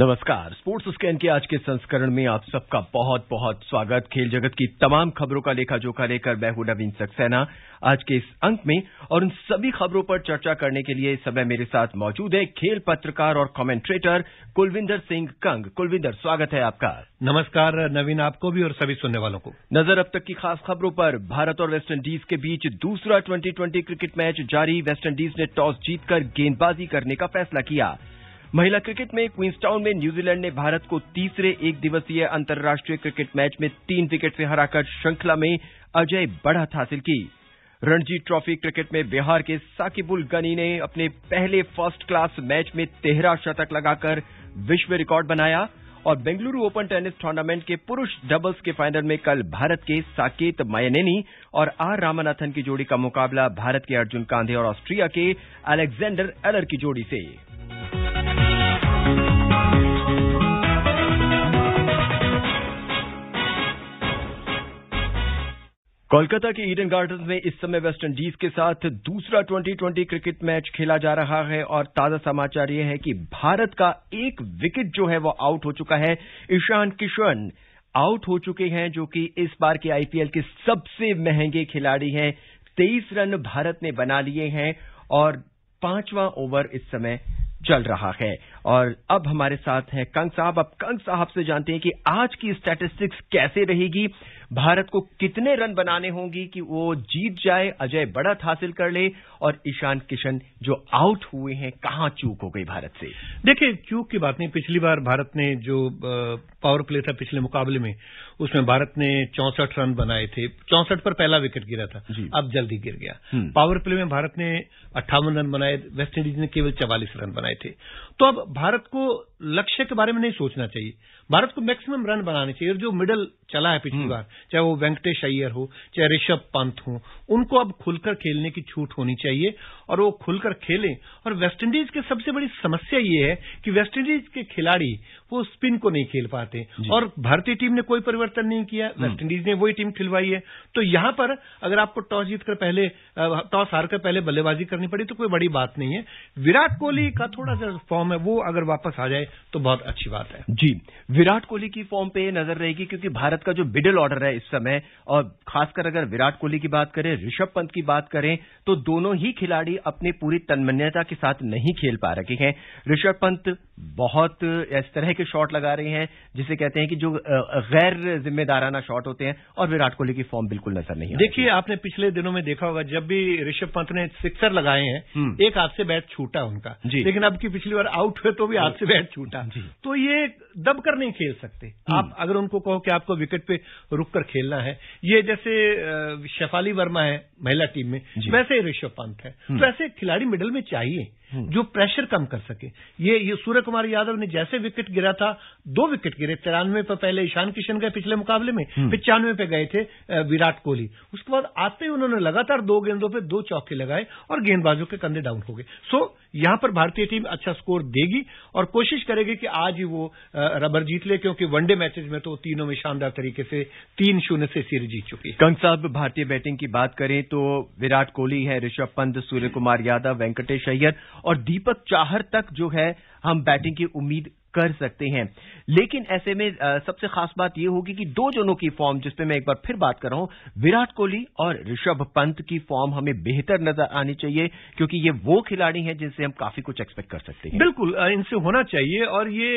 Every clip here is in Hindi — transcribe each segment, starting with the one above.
नमस्कार स्पोर्ट्स स्कैन के आज के संस्करण में आप सबका बहुत बहुत स्वागत खेल जगत की तमाम खबरों का लेखा जोखा लेकर मैं हूं नवीन सक्सेना आज के इस अंक में और उन सभी खबरों पर चर्चा करने के लिए इस समय मेरे साथ मौजूद है खेल पत्रकार और कमेंट्रेटर कुलविंदर सिंह कंग कुलविंदर स्वागत है आपका नमस्कार नवीन आपको भी और सभी सुनने वालों को नजर अब तक की खास खबरों पर भारत और वेस्टइंडीज के बीच दूसरा ट्वेंटी क्रिकेट मैच जारी वेस्टइंडीज ने टॉस जीतकर गेंदबाजी करने का फैसला किया महिला क्रिकेट में क्वींसटाउन में न्यूजीलैंड ने भारत को तीसरे एक दिवसीय अंतर्राष्ट्रीय क्रिकेट मैच में तीन विकेट से हराकर श्रृंखला में अजय बढ़त हासिल की रणजी ट्रॉफी क्रिकेट में बिहार के साकिबुल गनी ने अपने पहले फर्स्ट क्लास मैच में तेहरा शतक लगाकर विश्व रिकॉर्ड बनाया और बेंगलुरु ओपन टेनिस टूर्नामेंट के पुरुष डबल्स के फाइनल में कल भारत के साकेत मायनेनी और आर रामानाथन की जोड़ी का मुकाबला भारत के अर्जुन कांधे और ऑस्ट्रिया के अलेक्जेंडर एलर की जोड़ी से कोलकाता के ईडन गार्डन्स में इस समय वेस्टइंडीज के साथ दूसरा ट्वेंटी ट्वेंटी क्रिकेट मैच खेला जा रहा है और ताजा समाचार यह है कि भारत का एक विकेट जो है वो आउट हो चुका है ईशान किशन आउट हो चुके हैं जो कि इस बार के आईपीएल के सबसे महंगे खिलाड़ी हैं तेईस रन भारत ने बना लिए हैं और पांचवां ओवर इस समय चल रहा है और अब हमारे साथ हैं कंग साहब अब कंग साहब से जानते हैं कि आज की स्टैटिस्टिक्स कैसे रहेगी भारत को कितने रन बनाने होंगे कि वो जीत जाए अजय बढ़त हासिल कर ले और ईशान किशन जो आउट हुए हैं कहां चूक हो गई भारत से देखिए चूक की बात नहीं पिछली बार भारत ने जो पावर प्ले था पिछले मुकाबले में उसमें भारत ने चौसठ रन बनाए थे चौसठ पर पहला विकेट गिरा था अब जल्दी गिर गया हम्म। पावर प्ले में भारत ने अट्ठावन रन बनाए वेस्टइंडीज ने केवल चवालीस रन बनाए थे तो अब भारत को लक्ष्य के बारे में नहीं सोचना चाहिए भारत को मैक्सिमम रन बनाने चाहिए और जो मिडल चला है पिछली हम्म। बार चाहे वो वेंकटेश अय्यर हो चाहे ऋषभ पंत हो उनको अब खुलकर खेलने की छूट होनी चाहिए और वो खुलकर खेलें और वेस्टइंडीज की सबसे बड़ी समस्या ये है कि वेस्टइंडीज के खिलाड़ी वो स्पिन को नहीं खेल पाते और भारतीय टीम ने कोई परिवर्तन परिवर्तन नहीं किया वेस्टइंडीज ने वही टीम खिलवाई है तो यहां पर अगर आपको टॉस जीतकर पहले टॉस हारकर पहले बल्लेबाजी करनी पड़ी तो कोई बड़ी बात नहीं है विराट कोहली का थोड़ा सा फॉर्म है वो अगर वापस आ जाए तो बहुत अच्छी बात है जी विराट कोहली की फॉर्म पे नजर रहेगी क्योंकि भारत का जो मिडिल ऑर्डर है इस समय और खासकर अगर विराट कोहली की बात करें ऋषभ पंत की बात करें तो दोनों ही खिलाड़ी अपनी पूरी तन्मन्यता के साथ नहीं खेल पा रहे हैं ऋषभ पंत बहुत इस तरह के शॉट लगा रहे हैं जिसे कहते हैं कि जो गैर से जिम्मेदाराना शॉट होते हैं और विराट कोहली की फॉर्म बिल्कुल नजर नहीं देखिए आपने पिछले दिनों में देखा होगा जब भी ऋषभ पंत ने सिक्सर लगाए हैं हम्म। एक हाथ से बैट छूटा उनका लेकिन अब की पिछली बार आउट हुए तो भी हाथ से बैट छूटा तो ये दबकर नहीं खेल सकते हम्म। आप अगर उनको कहो कि आपको विकेट पे रुक कर खेलना है ये जैसे शेफाली वर्मा है महिला टीम में वैसे ही ऋषभ पंत है तो हम्म। ऐसे खिलाड़ी मिडल में चाहिए हम्म। जो प्रेशर कम कर सके ये ये सूर्य कुमार यादव ने जैसे विकेट गिरा था दो विकेट गिरे तिरानवे पर पहले ईशान किशन गए पिछले मुकाबले में पिचानवे पे गए थे विराट कोहली उसके बाद आते ही उन्होंने लगातार दो गेंदों पर दो चौके लगाए और गेंदबाजों के कंधे डाउन हो गए सो यहां पर भारतीय टीम अच्छा स्कोर देगी और कोशिश करेगी कि आज ही वो आ, रबर जीत ले क्योंकि वनडे मैचेज में तो तीनों में शानदार तरीके से तीन शून्य से सीरीज जीत चुकी है कंग साहब भारतीय बैटिंग की बात करें तो विराट कोहली है ऋषभ पंत सूर्य कुमार यादव वेंकटेश अय्यर और दीपक चाहर तक जो है हम बैटिंग की उम्मीद कर सकते हैं लेकिन ऐसे में सबसे खास बात यह होगी कि दो जनों की फॉर्म जिसपे मैं एक बार फिर बात कर रहा हूं विराट कोहली और ऋषभ पंत की फॉर्म हमें बेहतर नजर आनी चाहिए क्योंकि ये वो खिलाड़ी हैं जिनसे हम काफी कुछ एक्सपेक्ट कर सकते हैं बिल्कुल इनसे होना चाहिए और ये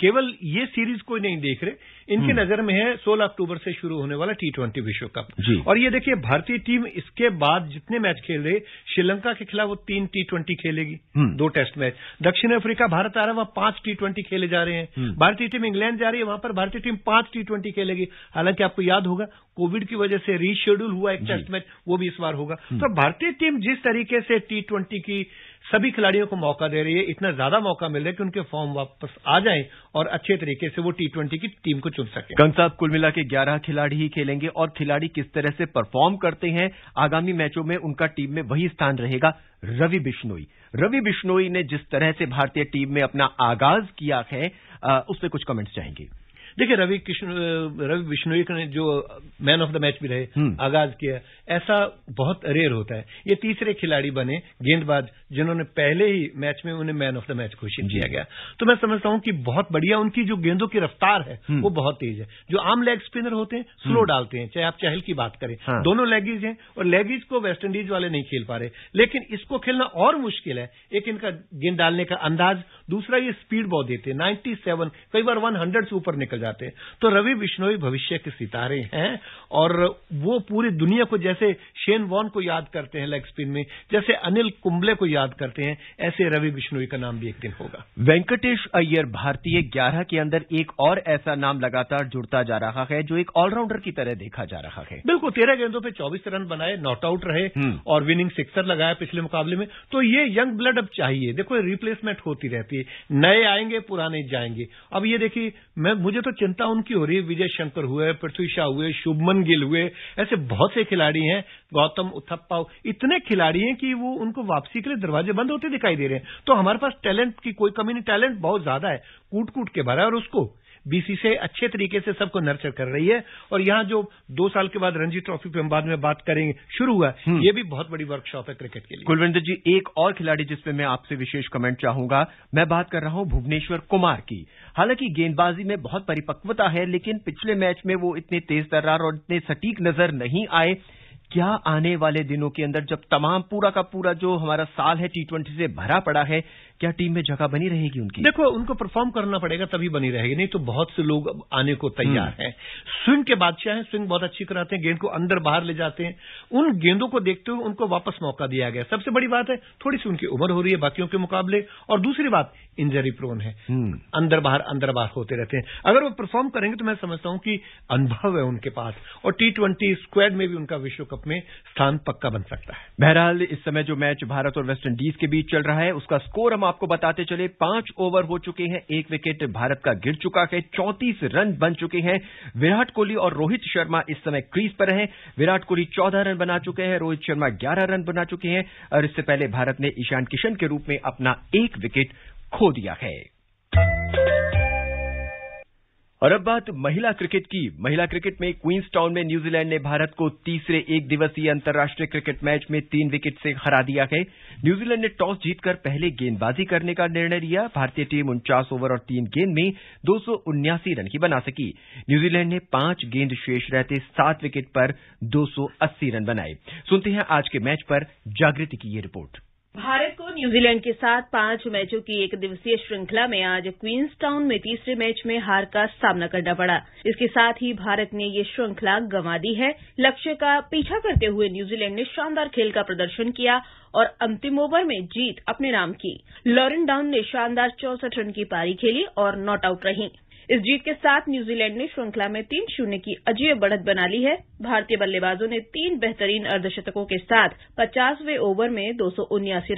केवल ये सीरीज कोई नहीं देख रहे इनकी हम्म। नजर में है 16 अक्टूबर से शुरू होने वाला टी ट्वेंटी विश्व कप और ये देखिए भारतीय टीम इसके बाद जितने मैच खेल रही श्रीलंका के खिलाफ वो तीन टी ट्वेंटी खेलेगी हम्म। दो टेस्ट मैच दक्षिण अफ्रीका भारत आ रहा है वहां पांच टी ट्वेंटी खेले जा रहे हैं हम्म। भारतीय टीम इंग्लैंड जा रही है वहां पर भारतीय टीम पांच टी ट्वेंटी खेलेगी हालांकि आपको याद होगा कोविड की वजह से रीशेड्यूल हुआ एक टेस्ट मैच वो भी इस बार होगा तो भारतीय टीम जिस तरीके से टी ट्वेंटी की सभी खिलाड़ियों को मौका दे रही है इतना ज्यादा मौका मिल रहा है कि उनके फॉर्म वापस आ जाए और अच्छे तरीके से वो टी ट्वेंटी की टीम को चुन सके कंग साहब कुल मिला के ग्यारह खिलाड़ी ही खेलेंगे और खिलाड़ी किस तरह से परफॉर्म करते हैं आगामी मैचों में उनका टीम में वही स्थान रहेगा रवि बिश्नोई रवि बिश्नोई ने जिस तरह से भारतीय टीम में अपना आगाज किया है उस पर कुछ कमेंट्स चाहेंगे देखिए रवि कृष्ण रवि बिश्नोई ने जो मैन ऑफ द मैच भी रहे हम्म। आगाज किया ऐसा बहुत रेयर होता है ये तीसरे खिलाड़ी बने गेंदबाज जिन्होंने पहले ही मैच में उन्हें मैन ऑफ द मैच घोषित किया गया तो मैं समझता हूं कि बहुत बढ़िया उनकी जो गेंदों की रफ्तार है हम्म। वो बहुत तेज है जो आम लेग स्पिनर होते हैं स्लो हम्म। डालते हैं चाहे आप चहल की बात करें हाँ। दोनों लेगीज हैं और लेगीज को वेस्टइंडीज वाले नहीं खेल पा रहे लेकिन इसको खेलना और मुश्किल है एक इनका गेंद डालने का अंदाज दूसरा ये स्पीड बहुत देते हैं नाइन्टी सेवन कई बार वन हंड्रेड से ऊपर निकल जाते हैं तो रवि बिश्नोई भविष्य के सितारे हैं और वो पूरी दुनिया को जैसे शेन वॉन को याद करते हैं लेग स्पिन में जैसे अनिल कुंबले को याद करते हैं ऐसे रवि बिश्नोई का नाम भी एक दिन होगा वेंकटेश अय्यर भारतीय ग्यारह के अंदर एक और ऐसा नाम लगातार जुड़ता जा रहा है जो एक ऑलराउंडर की तरह देखा जा रहा है बिल्कुल तेरह गेंदों पर चौबीस रन बनाए नॉट आउट रहे हम्म। और विनिंग सिक्सर लगाया पिछले मुकाबले में तो ये यंग ब्लड अब चाहिए देखो रिप्लेसमेंट होती रहती है के नए आएंगे पुराने जाएंगे अब ये देखिए मैं मुझे तो चिंता उनकी हो रही है विजय शंकर हुए पृथ्वी शाह हुए शुभमन गिल हुए ऐसे बहुत से खिलाड़ी हैं गौतम उथप्पा इतने खिलाड़ी हैं कि वो उनको वापसी के लिए दरवाजे बंद होते दिखाई दे रहे हैं तो हमारे पास टैलेंट की कोई कमी नहीं टैलेंट बहुत ज्यादा है कूट कूट के भरा है और उसको बीसीसीआई अच्छे तरीके से सबको नर्चर कर रही है और यहाँ जो दो साल के बाद रणजी ट्रॉफी पे हम बाद में बात करेंगे शुरू हुआ हम्म। ये भी बहुत बड़ी वर्कशॉप है क्रिकेट के लिए कुलविंदर जी एक और खिलाड़ी जिसपे मैं आपसे विशेष कमेंट चाहूंगा मैं बात कर रहा हूं भुवनेश्वर कुमार की हालांकि गेंदबाजी में बहुत परिपक्वता है लेकिन पिछले मैच में वो इतने तेज तर्रार और इतने सटीक नजर नहीं आए क्या आने वाले दिनों के अंदर जब तमाम पूरा का पूरा जो हमारा साल है टी ट्वेंटी से भरा पड़ा है क्या टीम में जगह बनी रहेगी उनकी देखो उनको परफॉर्म करना पड़ेगा तभी बनी रहेगी नहीं तो बहुत से लोग आने को तैयार हम्म। हैं स्विंग के बादशाह हैं स्विंग बहुत अच्छी कराते हैं गेंद को अंदर बाहर ले जाते हैं उन गेंदों को देखते हुए उनको वापस मौका दिया गया सबसे बड़ी बात है थोड़ी सी उनकी उम्र हो रही है बाकियों के मुकाबले और दूसरी बात इंजरी प्रोन है अंदर बाहर अंदर बाहर होते रहते हैं अगर वो परफॉर्म करेंगे तो मैं समझता हूं कि अनुभव है उनके पास और टी ट्वेंटी स्क्वाड में भी उनका विश्व कप कप में स्थान पक्का बन सकता है बहरहाल इस समय जो मैच भारत और वेस्टइंडीज के बीच चल रहा है उसका स्कोर हम आपको बताते चले पांच ओवर हो चुके हैं एक विकेट भारत का गिर चुका है चौंतीस रन बन चुके हैं विराट कोहली और रोहित शर्मा इस समय क्रीज पर हैं विराट कोहली चौदह रन बना चुके हैं रोहित शर्मा ग्यारह रन बना चुके हैं और इससे पहले भारत ने ईशान किशन के रूप में अपना एक विकेट खो दिया है और अब बात महिला क्रिकेट की महिला क्रिकेट में क्वींस टाउन में न्यूजीलैंड ने भारत को तीसरे एक दिवसीय अंतर्राष्ट्रीय क्रिकेट मैच में तीन विकेट से हरा दिया है न्यूजीलैंड ने टॉस जीतकर पहले गेंदबाजी करने का निर्णय लिया भारतीय टीम उनचास ओवर और तीन गेंद में दो रन की बना सकी न्यूजीलैंड ने पांच गेंद शेष रहते सात विकेट पर दो रन बनाए सुनते हैं आज के मैच पर जागृति की ये रिपोर्ट भारत को न्यूजीलैंड के साथ पांच मैचों की एक दिवसीय श्रृंखला में आज क्वींस टाउन में तीसरे मैच में हार का सामना करना पड़ा इसके साथ ही भारत ने ये श्रृंखला गंवा दी है लक्ष्य का पीछा करते हुए न्यूजीलैंड ने शानदार खेल का प्रदर्शन किया और अंतिम ओवर में जीत अपने नाम की लॉरेन डाउन ने शानदार चौसठ रन की पारी खेली और नॉट आउट रही इस जीत के साथ न्यूजीलैंड ने श्रृंखला में तीन शून्य की अजीब बढ़त बना ली है भारतीय बल्लेबाजों ने तीन बेहतरीन अर्धशतकों के साथ पचासवें ओवर में दो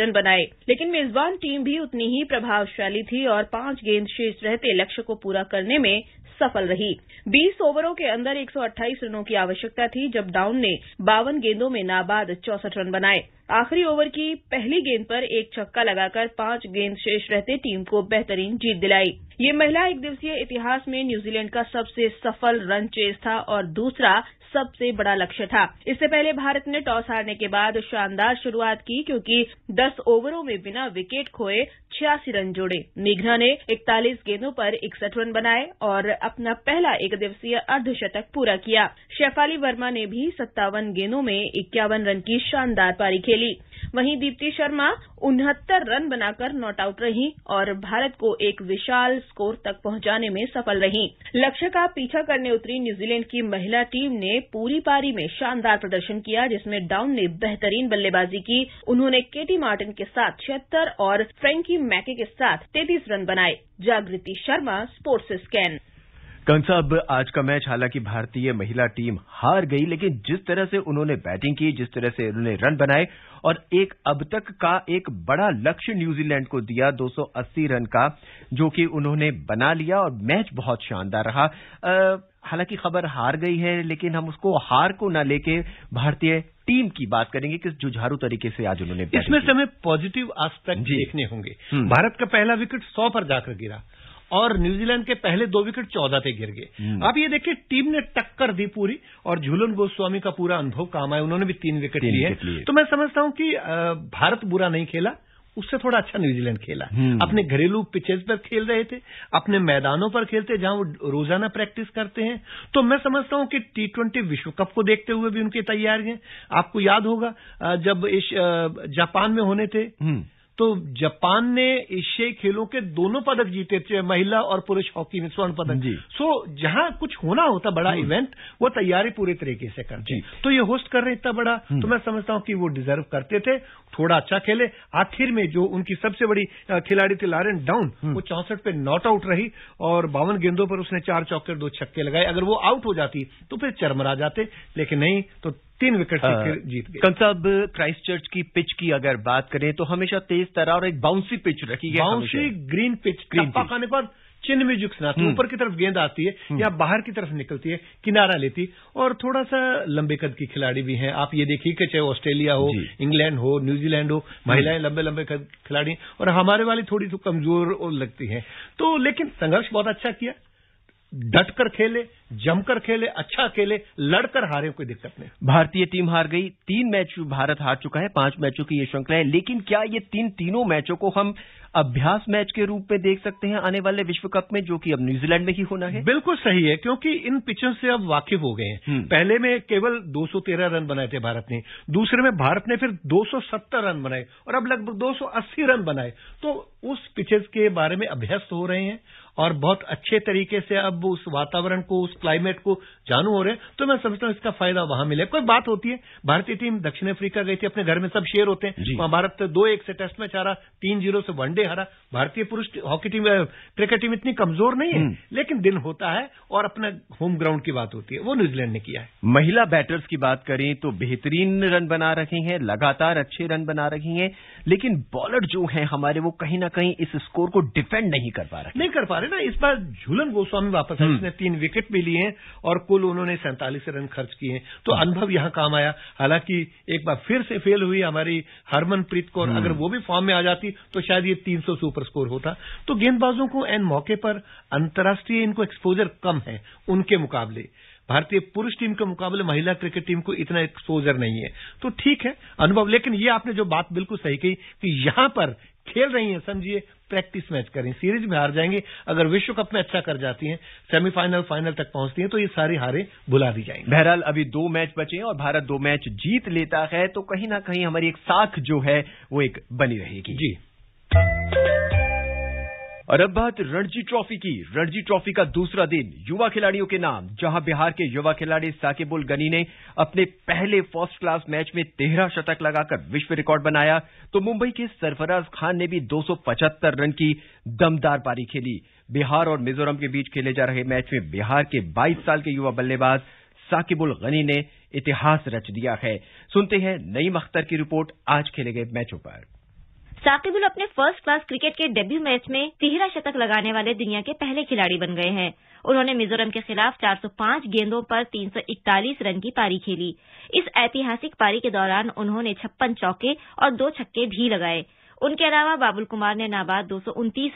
रन बनाए लेकिन मेजबान टीम भी उतनी ही प्रभावशाली थी और पांच गेंद शेष रहते लक्ष्य को पूरा करने में सफल रही 20 ओवरों के अंदर 128 रनों की आवश्यकता थी जब डाउन ने बावन गेंदों में नाबाद चौसठ रन बनाए आखिरी ओवर की पहली गेंद पर एक छक्का लगाकर पांच गेंद शेष रहते टीम को बेहतरीन जीत दिलाई ये महिला एक दिवसीय इतिहास में न्यूजीलैंड का सबसे सफल रन चेज था और दूसरा सब सबसे बड़ा लक्ष्य था इससे पहले भारत ने टॉस हारने के बाद शानदार शुरुआत की क्योंकि 10 ओवरों में बिना विकेट खोए छियासी रन जोड़े मेघना ने 41 गेंदों पर इकसठ रन बनाए और अपना पहला एक दिवसीय अर्धशतक पूरा किया शेफाली वर्मा ने भी सत्तावन गेंदों में इक्यावन रन की शानदार पारी खेली वहीं दीप्ति शर्मा उनहत्तर रन बनाकर नॉट आउट रही और भारत को एक विशाल स्कोर तक पहुंचाने में सफल रही लक्ष्य का पीछा करने उतरी न्यूजीलैंड की महिला टीम ने पूरी पारी में शानदार प्रदर्शन किया जिसमें डाउन ने बेहतरीन बल्लेबाजी की उन्होंने केटी मार्टिन के साथ छिहत्तर और फ्रैंकी मैके के साथ तैतीस रन बनाए जागृति शर्मा स्पोर्ट्स स्कैन कंसा साहब आज का मैच हालांकि भारतीय महिला टीम हार गई लेकिन जिस तरह से उन्होंने बैटिंग की जिस तरह से उन्होंने रन बनाए और एक अब तक का एक बड़ा लक्ष्य न्यूजीलैंड को दिया 280 रन का जो कि उन्होंने बना लिया और मैच बहुत शानदार रहा हालांकि खबर हार गई है लेकिन हम उसको हार को ना लेके भारतीय टीम की बात करेंगे किस जुझारू तरीके से आज उन्होंने इसमें से हमें पॉजिटिव आस्पेक्ट देखने होंगे हम्म। भारत का पहला विकेट सौ पर जाकर गिरा और न्यूजीलैंड के पहले दो विकेट चौदह पे गिर गए हम्म। आप ये देखिए टीम ने टक्कर दी पूरी और झूलन गोस्वामी का पूरा अनुभव काम आया उन्होंने भी तीन विकेट लिए तो मैं समझता हूं कि भारत बुरा नहीं खेला उससे थोड़ा अच्छा न्यूजीलैंड खेला हम्म। अपने घरेलू पिचेस पर खेल रहे थे अपने मैदानों पर खेलते जहां वो रोजाना प्रैक्टिस करते हैं तो मैं समझता हूं कि टी ट्वेंटी विश्व कप को देखते हुए भी उनकी तैयारियां आपको याद होगा जब जापान में होने थे हम्म। तो जापान ने एशियाई खेलों के दोनों पदक जीते थे महिला और पुरुष हॉकी में स्वर्ण पदक सो जहां कुछ होना होता बड़ा इवेंट हम्म। वो तैयारी पूरे तरीके से करते तो ये होस्ट कर रहे इतना बड़ा हम्म। तो मैं समझता हूं कि वो डिजर्व करते थे थोड़ा अच्छा खेले आखिर में जो उनकी सबसे बड़ी खिलाड़ी थी लारेन डाउन हम्म। वो चौंसठ पे नॉट आउट रही और बावन गेंदों पर उसने चार चौके दो छक्के लगाए अगर वो आउट हो जाती तो फिर चरमरा जाते लेकिन नहीं तो तीन विकेट हाँ। जीत गए कंसा क्राइस्ट चर्च की पिच की अगर बात करें तो हमेशा तेज तरह और एक बाउंसी पिच रखी गई बाउंसी ग्रीन पिच ग्रीन खाने पर चिन्ह में झुकना सुना ऊपर की तरफ गेंद आती है हम्म। या बाहर की तरफ निकलती है किनारा लेती और थोड़ा सा लंबे कद की खिलाड़ी भी हैं आप ये देखिए कि चाहे ऑस्ट्रेलिया हो इंग्लैंड हो न्यूजीलैंड हो हम्म। महिलाएं लंबे लंबे कद खिलाड़ी और हमारे वाली थोड़ी तो कमजोर लगती हैं तो लेकिन संघर्ष बहुत अच्छा किया डटकर खेले जमकर खेले अच्छा खेले लड़कर हारे कोई दिक्कत नहीं भारतीय टीम हार गई तीन मैच भारत हार चुका है पांच मैचों की ये श्रृंखला है लेकिन क्या ये तीन तीनों मैचों को हम अभ्यास मैच के रूप में देख सकते हैं आने वाले विश्व कप में जो कि अब न्यूजीलैंड में ही होना है बिल्कुल सही है क्योंकि इन पिचों से अब वाकिफ हो गए हैं हम्म। पहले में केवल 213 रन बनाए थे भारत ने दूसरे में भारत ने फिर 270 रन बनाए और अब लगभग 280 रन बनाए तो उस पिचेस के बारे में अभ्यस्त हो रहे हैं और बहुत अच्छे तरीके से अब उस वातावरण को उस क्लाइमेट को जानू हो रहे तो मैं समझता हूँ इसका फायदा वहां मिले कोई बात होती है भारतीय टीम दक्षिण अफ्रीका गई थी अपने घर में सब शेयर होते हैं वहां भारत दो एक से टेस्ट मैच हारा तीन जीरो से वनडे हारा भारतीय पुरुष हॉकी टीम क्रिकेट टीम इतनी कमजोर नहीं है हम्म। लेकिन दिन होता है और अपना होम ग्राउंड की बात होती है वो न्यूजीलैंड ने किया है महिला बैटर्स की बात करें तो बेहतरीन रन बना रही हैं लगातार अच्छे रन बना रही हैं लेकिन बॉलर जो हैं हमारे वो कहीं ना कहीं इस स्कोर को डिफेंड नहीं कर पा रहे नहीं कर पा रहे है ना इस बार झूलन गोस्वामी वापस आए उसने हम्म। तीन विकेट भी लिए हैं और कुल उन्होंने सैंतालीस रन खर्च किए हैं तो हम्म। अनुभव यहां काम आया हालांकि एक बार फिर से फेल हुई हमारी हरमनप्रीत कौर अगर हम्म। वो भी फॉर्म में आ जाती तो शायद ये तीन सुपर स्कोर होता तो गेंदबाजों को एन मौके पर अंतर्राष्ट्रीय इनको एक्सपोजर कम है उनके मुकाबले भारतीय पुरुष टीम के मुकाबले महिला क्रिकेट टीम को इतना एक्सपोजर नहीं है तो ठीक है अनुभव लेकिन ये आपने जो बात बिल्कुल सही कही कि यहां पर खेल रही है समझिए प्रैक्टिस मैच करें सीरीज में हार जाएंगे अगर विश्व कप में अच्छा कर जाती हैं सेमीफाइनल फाइनल तक पहुंचती हैं तो ये सारी हारें भुला दी जाएंगी बहरहाल अभी दो मैच बचे हैं और भारत दो मैच जीत लेता है तो कहीं ना कहीं हमारी एक साख जो है वो एक बनी रहेगी जी और अब बात रणजी ट्रॉफी की रणजी ट्रॉफी का दूसरा दिन युवा खिलाड़ियों के नाम जहां बिहार के युवा खिलाड़ी साकिबुल गनी ने अपने पहले फर्स्ट क्लास मैच में तेरह शतक लगाकर विश्व रिकॉर्ड बनाया तो मुंबई के सरफराज खान ने भी 275 रन की दमदार पारी खेली बिहार और मिजोरम के बीच खेले जा रहे मैच में बिहार के बाईस साल के युवा बल्लेबाज साकिबुल गनी ने इतिहास रच दिया है सुनते हैं नईम अख्तर की रिपोर्ट आज खेले गए मैचों पर साकिबुल अपने फर्स्ट क्लास क्रिकेट के डेब्यू मैच में तिहरा शतक लगाने वाले दुनिया के पहले खिलाड़ी बन गए हैं उन्होंने मिजोरम के खिलाफ 405 गेंदों पर 341 रन की पारी खेली इस ऐतिहासिक पारी के दौरान उन्होंने छप्पन चौके और दो छक्के भी लगाए उनके अलावा बाबुल कुमार ने नाबाद दो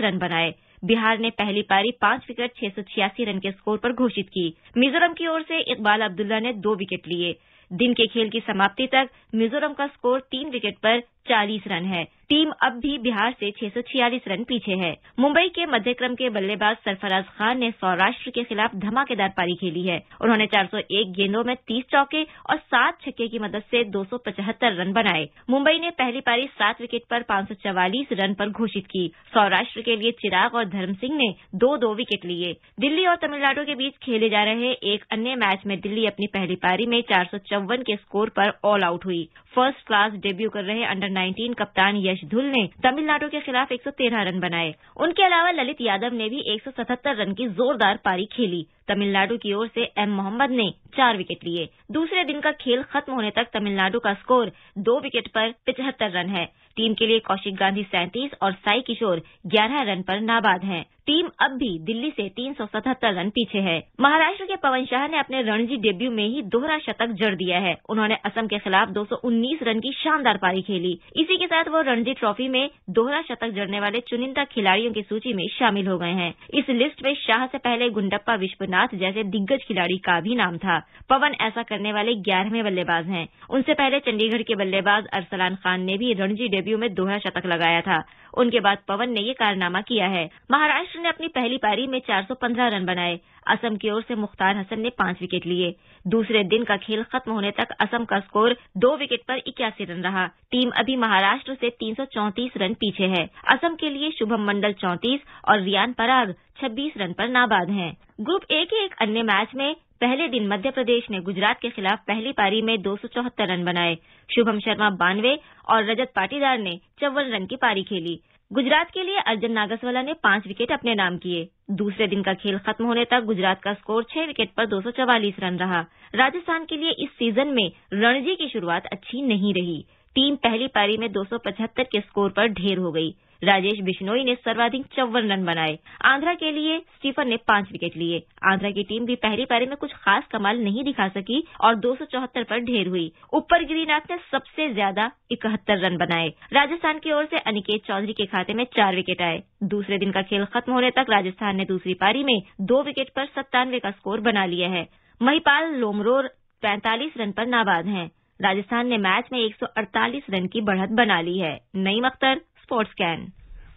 रन बनाए बिहार ने पहली पारी पांच विकेट छह रन के स्कोर पर घोषित की मिजोरम की ओर से इकबाल अब्दुल्ला ने दो विकेट लिए दिन के खेल की समाप्ति तक मिजोरम का स्कोर तीन विकेट पर 40 रन है टीम अब भी बिहार से छह सौ छियालीस रन पीछे है मुंबई के मध्यक्रम के बल्लेबाज सरफराज खान ने सौराष्ट्र के खिलाफ धमाकेदार पारी खेली है उन्होंने 401 गेंदों में 30 चौके और सात छक्के की मदद से 275 रन बनाए मुंबई ने पहली पारी सात विकेट पर 544 रन पर घोषित की सौराष्ट्र के लिए चिराग और धर्म सिंह ने दो दो विकेट लिए दिल्ली और तमिलनाडु के बीच खेले जा रहे एक अन्य मैच में दिल्ली अपनी पहली पारी में चार के स्कोर पर ऑल आउट हुई फर्स्ट क्लास डेब्यू कर रहे अंडर 19 कप्तान यश दिनेश धुल ने तमिलनाडु के खिलाफ 113 रन बनाए उनके अलावा ललित यादव ने भी 177 रन की जोरदार पारी खेली तमिलनाडु की ओर से एम मोहम्मद ने चार विकेट लिए दूसरे दिन का खेल खत्म होने तक तमिलनाडु का स्कोर दो विकेट पर पिछहत्तर रन है टीम के लिए कौशिक गांधी सैंतीस और साई किशोर ग्यारह रन पर नाबाद हैं। टीम अब भी दिल्ली से 377 रन पीछे है महाराष्ट्र के पवन शाह ने अपने रणजी डेब्यू में ही दोहरा शतक जड़ दिया है उन्होंने असम के खिलाफ 219 रन की शानदार पारी खेली इसी के साथ वो रणजी ट्रॉफी में दोहरा शतक जड़ने वाले चुनिंदा खिलाड़ियों की सूची में शामिल हो गए हैं इस लिस्ट में शाह से पहले गुंडप्पा विश्व बैजनाथ जैसे दिग्गज खिलाड़ी का भी नाम था पवन ऐसा करने वाले ग्यारहवें बल्लेबाज हैं उनसे पहले चंडीगढ़ के बल्लेबाज अरसलान खान ने भी रणजी डेब्यू में दोहरा शतक लगाया था उनके बाद पवन ने ये कारनामा किया है महाराष्ट्र ने अपनी पहली पारी में 415 रन बनाए असम की ओर से मुख्तार हसन ने पांच विकेट लिए दूसरे दिन का खेल खत्म होने तक असम का स्कोर दो विकेट पर इक्यासी रन रहा टीम अभी महाराष्ट्र से 334 रन पीछे है असम के लिए शुभम मंडल 34 और रियान पराग 26 रन पर नाबाद हैं ग्रुप ए के एक अन्य मैच में पहले दिन मध्य प्रदेश ने गुजरात के खिलाफ पहली पारी में दो रन बनाए शुभम शर्मा बानवे और रजत पाटीदार ने चौवन रन की पारी खेली गुजरात के लिए अर्जुन नागसवाला ने पांच विकेट अपने नाम किए दूसरे दिन का खेल खत्म होने तक गुजरात का स्कोर छह विकेट पर 244 रन रहा राजस्थान के लिए इस सीजन में रणजी की शुरुआत अच्छी नहीं रही टीम पहली पारी में 275 के स्कोर पर ढेर हो गई राजेश बिश्नोई ने सर्वाधिक चौवन रन बनाए आंध्रा के लिए स्टीफन ने पांच विकेट लिए आंध्रा की टीम भी पहली पारी में कुछ खास कमाल नहीं दिखा सकी और दो पर ढेर हुई ऊपर गिरीनाथ ने सबसे ज्यादा इकहत्तर रन बनाए राजस्थान की ओर से अनिकेत चौधरी के खाते में चार विकेट आए दूसरे दिन का खेल खत्म होने तक राजस्थान ने दूसरी पारी में दो विकेट पर सत्तानवे का स्कोर बना लिया है महिपाल लोमरोर पैंतालीस रन पर नाबाद हैं राजस्थान ने मैच में 148 रन की बढ़त बना ली है नईम अख्तर स्पोर्ट्स कैन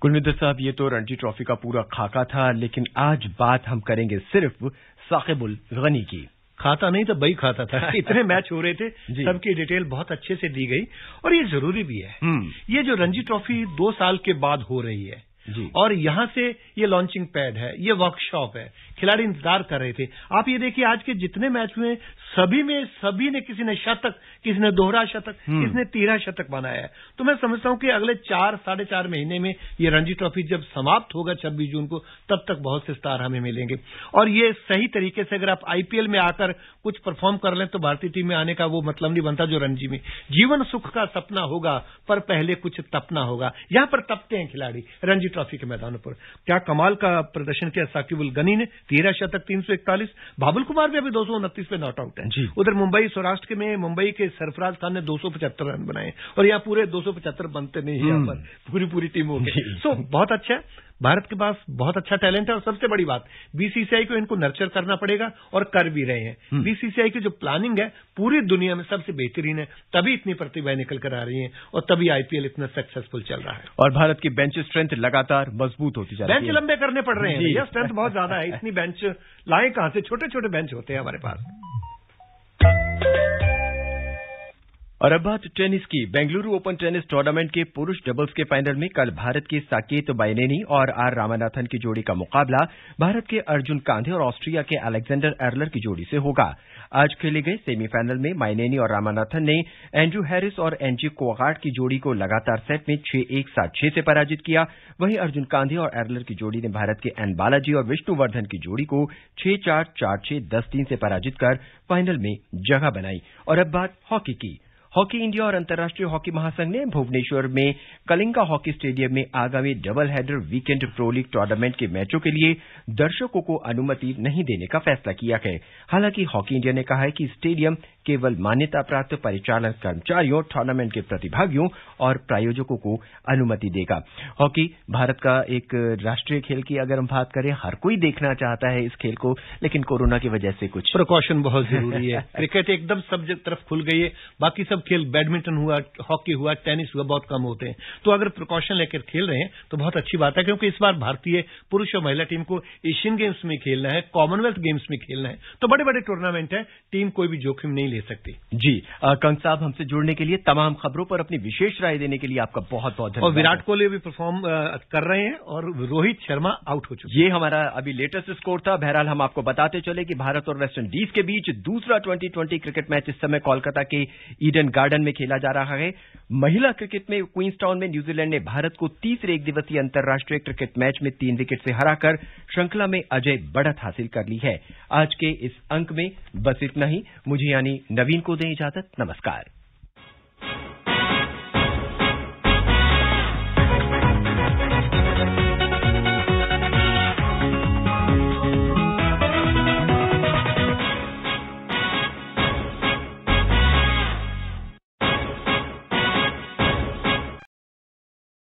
कुलविंदर साहब ये तो रणजी ट्रॉफी का पूरा खाका था लेकिन आज बात हम करेंगे सिर्फ साकिबुल गनी की खाता नहीं तो बई खाता था इतने मैच हो रहे थे सबकी डिटेल बहुत अच्छे से दी गई और ये जरूरी भी है हम्म। ये जो रणजी ट्रॉफी दो साल के बाद हो रही है और यहां से ये लॉन्चिंग पैड है ये वर्कशॉप है खिलाड़ी इंतजार कर रहे थे आप ये देखिए आज के जितने मैच हुए सभी में सभी ने किसी ने शतक किसी ने दोहरा शतक हम्म। किसी ने तीरा शतक बनाया है तो मैं समझता हूं कि अगले चार साढ़े चार महीने में ये रणजी ट्रॉफी जब समाप्त होगा छब्बीस जून को तब तक बहुत से स्टार हमें मिलेंगे और ये सही तरीके से अगर आप आईपीएल में आकर कुछ परफॉर्म कर लें तो भारतीय टीम में आने का वो मतलब नहीं बनता जो रणजी में जीवन सुख का सपना होगा पर पहले कुछ तपना होगा यहां पर तपते हैं खिलाड़ी रणजी ट्रॉफी के मैदानों पर क्या कमाल का प्रदर्शन किया साकिबुल गनी ने तेरह शतक तीन सौ इकतालीस बाबुल कुमार भी अभी दो सौ उनतीस पे नॉट आउट है हैं उधर मुंबई सौराष्ट्र में मुंबई के सरफराज खान ने दो रन बनाए और यहाँ पूरे दो बनते नहीं यहाँ हम्म। पर पूरी पूरी टीम हो गई सो बहुत अच्छा है भारत के पास बहुत अच्छा टैलेंट है और सबसे बड़ी बात बीसीसीआई को इनको नर्चर करना पड़ेगा और कर भी रहे हैं बीसीसीआई हम्म। की जो प्लानिंग है पूरी दुनिया में सबसे बेहतरीन है तभी इतनी प्रतिभाएं निकल कर आ रही हैं और तभी आईपीएल इतना सक्सेसफुल चल रहा है और भारत की बेंच स्ट्रेंथ लगातार मजबूत होती जा रही है बेंच लंबे करने पड़ रहे हैं स्ट्रेंथ बहुत ज्यादा है इतनी बेंच लाए कहां से छोटे छोटे बेंच होते हैं हमारे पास और अब बात टेनिस की बेंगलुरु ओपन टेनिस टूर्नामेंट के पुरुष डबल्स के फाइनल में कल भारत के साकेत बाइनेनी और आर रामानाथन की जोड़ी का मुकाबला भारत के अर्जुन कांधे और ऑस्ट्रिया के अलेक्जेंडर एर्लर की जोड़ी से होगा आज खेले गए सेमीफाइनल में माइनेनी और रामानाथन ने एंड्रू हैरिस और एनजी कोगाट की जोड़ी को लगातार सेट में छह एक सात छह से पराजित किया वहीं अर्जुन कांधे और एरलर की जोड़ी ने भारत के एन बालाजी और विष्णुवर्धन की जोड़ी को छह चार चार छह दस तीन से पराजित कर फाइनल में जगह बनाई और अब बात हॉकी की हॉकी इंडिया और अंतर्राष्ट्रीय हॉकी महासंघ ने भुवनेश्वर में कलिंगा हॉकी स्टेडियम में आगामी double header weekend pro league tournament के मैचों के लिए दर्शकों को अनुमति नहीं देने का फैसला किया है हालांकि हॉकी इंडिया ने कहा है कि स्टेडियम केवल मान्यता प्राप्त परिचालन कर्मचारियों टूर्नामेंट के प्रतिभागियों और प्रायोजकों को अनुमति देगा हॉकी भारत का एक राष्ट्रीय खेल की अगर हम बात करें हर कोई देखना चाहता है इस खेल को लेकिन कोरोना की वजह से कुछ प्रिकॉशन बहुत जरूरी है क्रिकेट एकदम सब तरफ खुल गई है बाकी सब खेल बैडमिंटन हुआ हॉकी हुआ टेनिस हुआ बहुत कम होते हैं तो अगर प्रिकॉशन लेकर खेल रहे हैं तो बहुत अच्छी बात है क्योंकि इस बार भारतीय पुरुष और महिला टीम को एशियन गेम्स में खेलना है कॉमनवेल्थ गेम्स में खेलना है तो बड़े बड़े टूर्नामेंट है टीम कोई भी जोखिम नहीं ले सकते जी कंक साहब हमसे जुड़ने के लिए तमाम खबरों पर अपनी विशेष राय देने के लिए आपका बहुत बहुत धन्यवाद और विराट कोहली भी परफॉर्म कर रहे हैं और रोहित शर्मा आउट हो चुके ये हमारा अभी लेटेस्ट स्कोर था बहरहाल हम आपको बताते चले कि भारत और वेस्टइंडीज के बीच दूसरा ट्वेंटी क्रिकेट मैच इस समय कोलकाता के ईडन गार्डन में खेला जा रहा है महिला क्रिकेट में क्वींसटाउन में न्यूजीलैंड ने भारत को तीसरे एक दिवसीय अंतर्राष्ट्रीय क्रिकेट मैच में तीन विकेट से हराकर श्रृंखला में अजय बढ़त हासिल कर ली है आज के इस अंक में बस इतना ही मुझे यानी नवीन को दें इजाजत नमस्कार